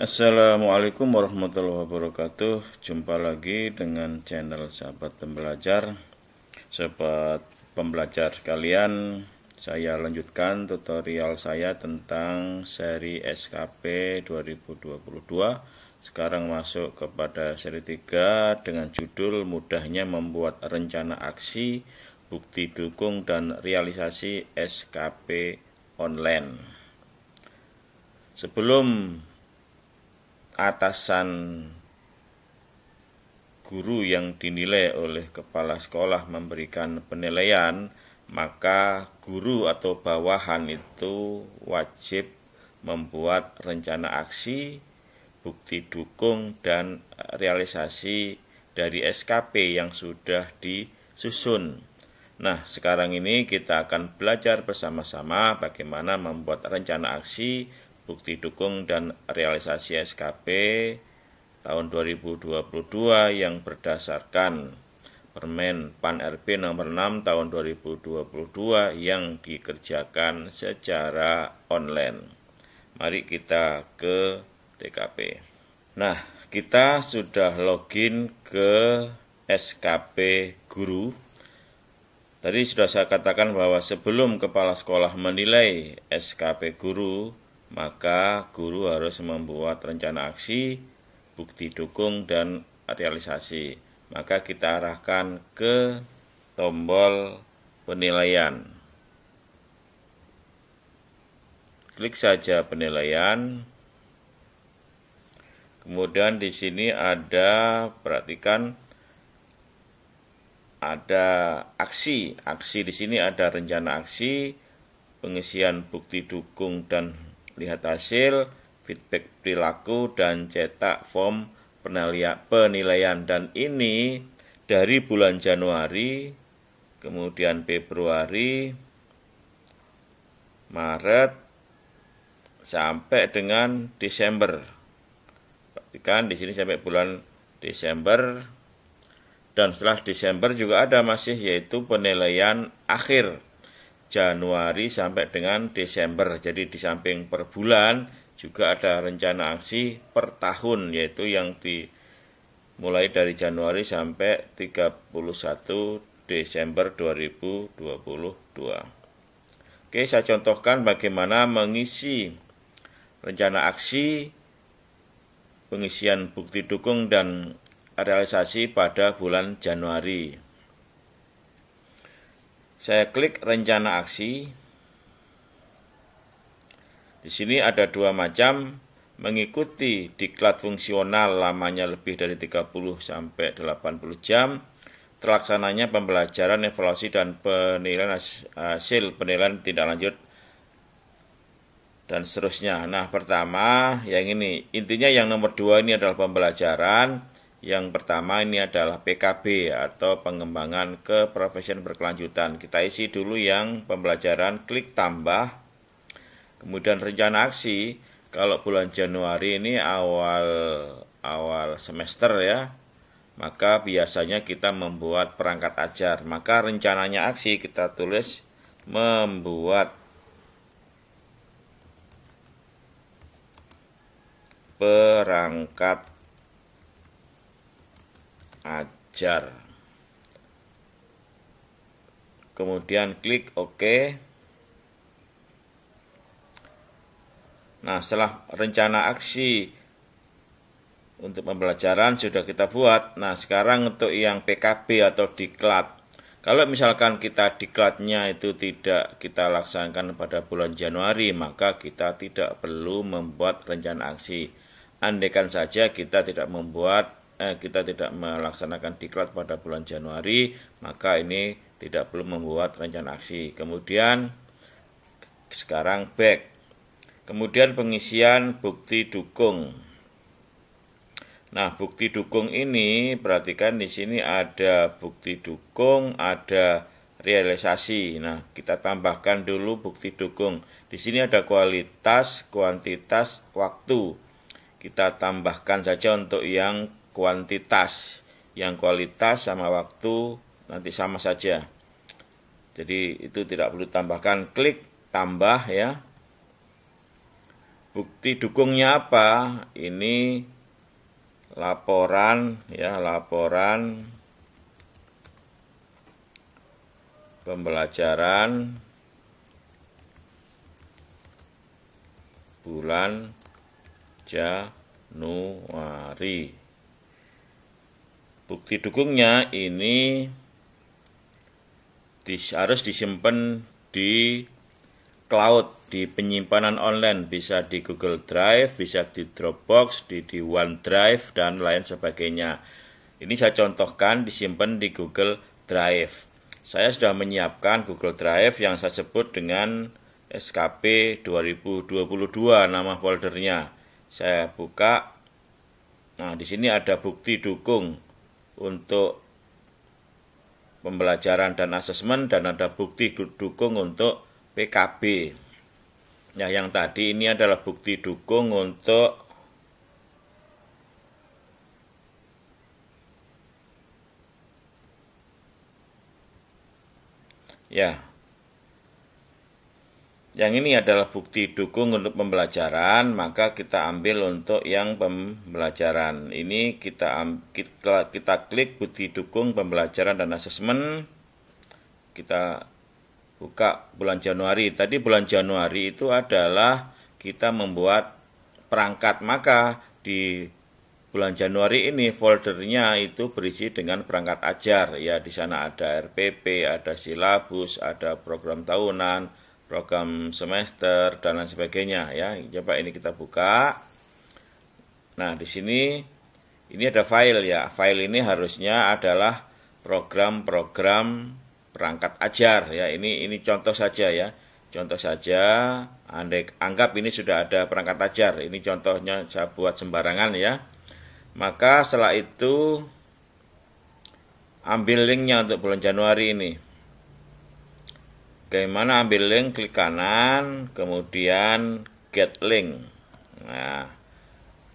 Assalamualaikum warahmatullahi wabarakatuh Jumpa lagi dengan channel sahabat pembelajar Sahabat pembelajar sekalian Saya lanjutkan tutorial saya tentang seri SKP 2022 Sekarang masuk kepada seri 3 dengan judul Mudahnya membuat rencana aksi Bukti dukung dan realisasi SKP online Sebelum atasan guru yang dinilai oleh kepala sekolah memberikan penilaian, maka guru atau bawahan itu wajib membuat rencana aksi, bukti dukung, dan realisasi dari SKP yang sudah disusun. Nah, sekarang ini kita akan belajar bersama-sama bagaimana membuat rencana aksi, bukti dukung dan realisasi SKP tahun 2022 yang berdasarkan Permen PAN RB nomor 6 tahun 2022 yang dikerjakan secara online. Mari kita ke TKP. Nah, kita sudah login ke SKP guru Tadi sudah saya katakan bahwa sebelum kepala sekolah menilai SKP guru, maka guru harus membuat rencana aksi, bukti dukung, dan realisasi. Maka kita arahkan ke tombol penilaian. Klik saja penilaian. Kemudian di sini ada perhatikan ada aksi. Aksi di sini ada rencana aksi, pengisian bukti dukung dan lihat hasil, feedback perilaku, dan cetak form penilaian. Dan ini dari bulan Januari, kemudian Februari, Maret, sampai dengan Desember. Perhatikan di sini sampai bulan Desember. Dan setelah Desember juga ada masih yaitu penilaian akhir Januari sampai dengan Desember. Jadi di samping per bulan juga ada rencana aksi per tahun yaitu yang di mulai dari Januari sampai 31 Desember 2022. Oke, saya contohkan bagaimana mengisi rencana aksi pengisian bukti dukung dan realisasi pada bulan Januari. Saya klik rencana aksi. Di sini ada dua macam mengikuti diklat fungsional lamanya lebih dari 30 sampai 80 jam terlaksananya pembelajaran evaluasi dan penilaian hasil penilaian tidak lanjut dan seterusnya. Nah, pertama yang ini, intinya yang nomor dua ini adalah pembelajaran yang pertama ini adalah PKB atau pengembangan ke profesion berkelanjutan. Kita isi dulu yang pembelajaran klik tambah. Kemudian rencana aksi kalau bulan Januari ini awal awal semester ya. Maka biasanya kita membuat perangkat ajar. Maka rencananya aksi kita tulis membuat perangkat ajar. Kemudian klik OK. Nah, setelah rencana aksi untuk pembelajaran sudah kita buat. Nah, sekarang untuk yang PKB atau diklat. Kalau misalkan kita diklatnya itu tidak kita laksanakan pada bulan Januari, maka kita tidak perlu membuat rencana aksi. Andaikan saja kita tidak membuat eh, kita tidak melaksanakan diklat pada bulan Januari, maka ini tidak perlu membuat rencana aksi. Kemudian sekarang back. Kemudian pengisian bukti dukung. Nah, bukti dukung ini perhatikan di sini ada bukti dukung, ada realisasi. Nah, kita tambahkan dulu bukti dukung. Di sini ada kualitas, kuantitas, waktu. Kita tambahkan saja untuk yang kuantitas yang kualitas sama waktu nanti sama saja jadi itu tidak perlu tambahkan klik tambah ya bukti dukungnya apa ini laporan ya laporan pembelajaran bulan Januari Bukti dukungnya ini dis, harus disimpan di cloud, di penyimpanan online, bisa di Google Drive, bisa di Dropbox, di, di OneDrive, dan lain sebagainya. Ini saya contohkan disimpan di Google Drive. Saya sudah menyiapkan Google Drive yang saya sebut dengan SKP 2022 nama foldernya. Saya buka. Nah, di sini ada bukti dukung untuk pembelajaran dan asesmen dan ada bukti dukung untuk PKB. Nah, yang tadi ini adalah bukti dukung untuk ya yang ini adalah bukti dukung untuk pembelajaran, maka kita ambil untuk yang pembelajaran. Ini kita kita, kita klik bukti dukung pembelajaran dan asesmen. Kita buka bulan Januari. Tadi bulan Januari itu adalah kita membuat perangkat, maka di bulan Januari ini foldernya itu berisi dengan perangkat ajar ya di sana ada RPP, ada silabus, ada program tahunan, program semester dan lain sebagainya ya. Coba ya, ini kita buka. Nah, di sini ini ada file ya. File ini harusnya adalah program-program perangkat ajar ya. Ini ini contoh saja ya. Contoh saja, andai anggap ini sudah ada perangkat ajar. Ini contohnya saya buat sembarangan ya. Maka setelah itu ambil linknya untuk bulan Januari ini. Bagaimana ambil link? Klik kanan, kemudian get link. Nah,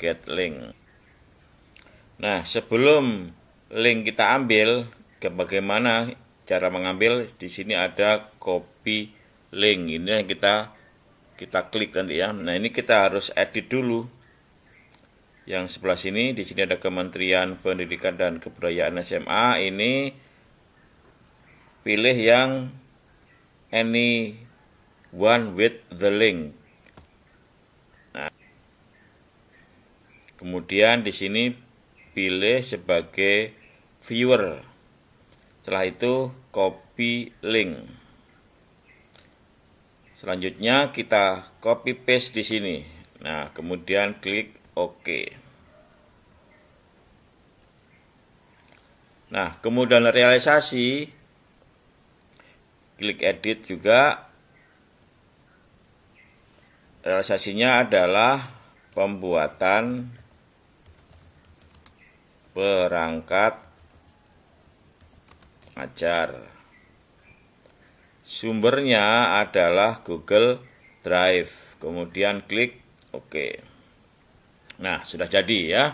get link. Nah, sebelum link kita ambil, bagaimana cara mengambil? Di sini ada copy link. Ini yang kita kita klik nanti ya. Nah, ini kita harus edit dulu. Yang sebelah sini, di sini ada Kementerian Pendidikan dan Kebudayaan SMA. Ini pilih yang any one with the link. Nah. Kemudian di sini pilih sebagai viewer. Setelah itu copy link. Selanjutnya kita copy paste di sini. Nah, kemudian klik OK. Nah, kemudian realisasi klik edit juga realisasinya adalah pembuatan perangkat ajar sumbernya adalah Google Drive kemudian klik OK nah sudah jadi ya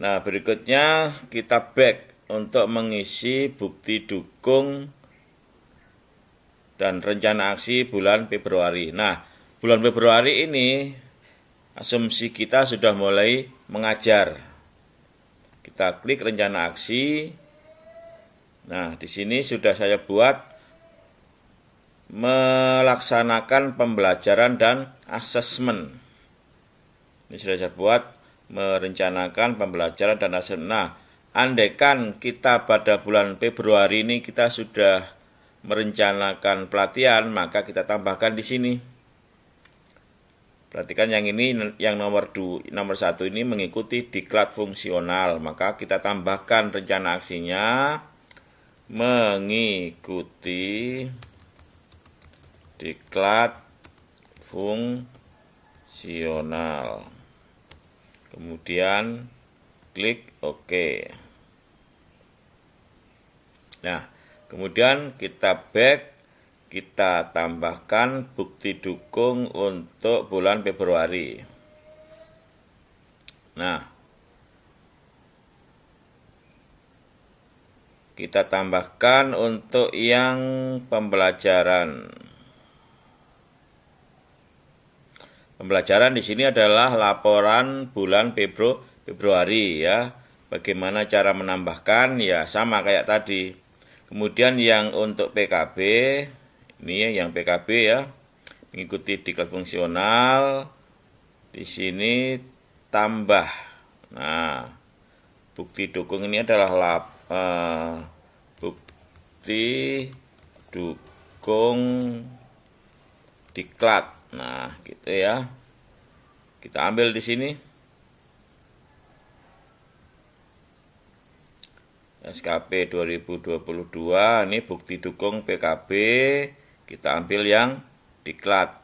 nah berikutnya kita back untuk mengisi bukti dukung dan rencana aksi bulan Februari. Nah, bulan Februari ini asumsi kita sudah mulai mengajar. Kita klik rencana aksi. Nah, di sini sudah saya buat melaksanakan pembelajaran dan asesmen. Ini sudah saya buat merencanakan pembelajaran dan asesmen. Nah, andekan kita pada bulan Februari ini kita sudah merencanakan pelatihan, maka kita tambahkan di sini. Perhatikan yang ini, yang nomor, du, nomor satu ini mengikuti diklat fungsional. Maka kita tambahkan rencana aksinya mengikuti diklat fungsional. Kemudian klik OK. Nah, Kemudian kita back, kita tambahkan bukti dukung untuk bulan Februari. Nah, kita tambahkan untuk yang pembelajaran. Pembelajaran di sini adalah laporan bulan Februari ya. Bagaimana cara menambahkan? Ya sama kayak tadi Kemudian yang untuk PKB, ini ya, yang PKB ya, mengikuti diklat fungsional, di sini tambah. Nah, bukti dukung ini adalah lap, eh, bukti dukung diklat. Nah, gitu ya. Kita ambil di sini. SKP 2022 ini bukti dukung PKB kita ambil yang diklat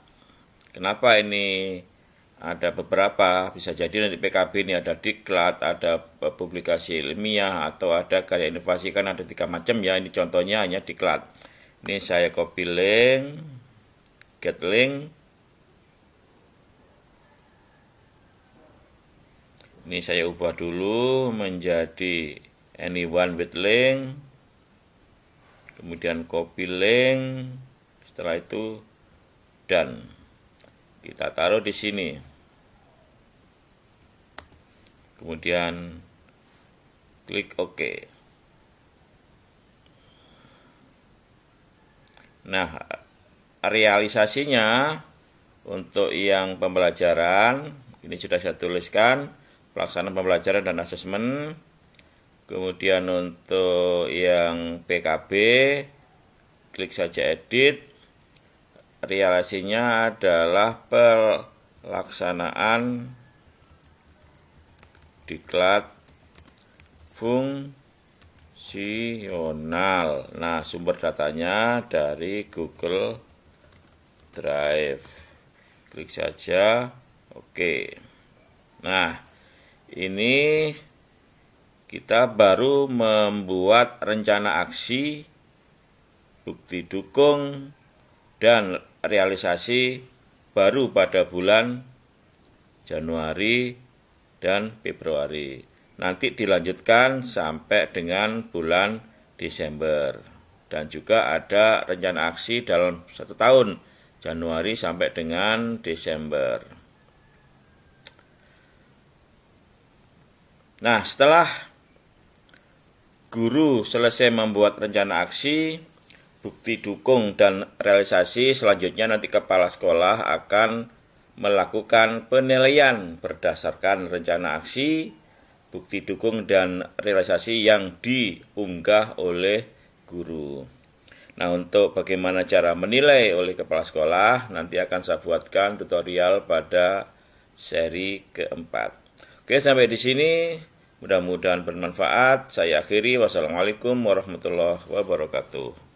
kenapa ini ada beberapa bisa jadi nanti PKB ini ada diklat ada publikasi ilmiah atau ada karya inovasi kan ada tiga macam ya ini contohnya hanya diklat ini saya copy link get link ini saya ubah dulu menjadi anyone with link kemudian copy link setelah itu dan kita taruh di sini kemudian klik OK nah realisasinya untuk yang pembelajaran ini sudah saya tuliskan pelaksanaan pembelajaran dan asesmen kemudian untuk yang PKB klik saja edit realisasinya adalah pelaksanaan diklat fungsional nah sumber datanya dari Google Drive klik saja oke nah ini kita baru membuat rencana aksi, bukti dukung, dan realisasi baru pada bulan Januari dan Februari. Nanti dilanjutkan sampai dengan bulan Desember. Dan juga ada rencana aksi dalam satu tahun, Januari sampai dengan Desember. Nah, setelah Guru selesai membuat rencana aksi, bukti dukung dan realisasi selanjutnya nanti kepala sekolah akan melakukan penilaian berdasarkan rencana aksi, bukti dukung dan realisasi yang diunggah oleh guru. Nah, untuk bagaimana cara menilai oleh kepala sekolah nanti akan saya buatkan tutorial pada seri keempat. Oke, sampai di sini Mudah-mudahan bermanfaat. Saya akhiri. Wassalamualaikum warahmatullahi wabarakatuh.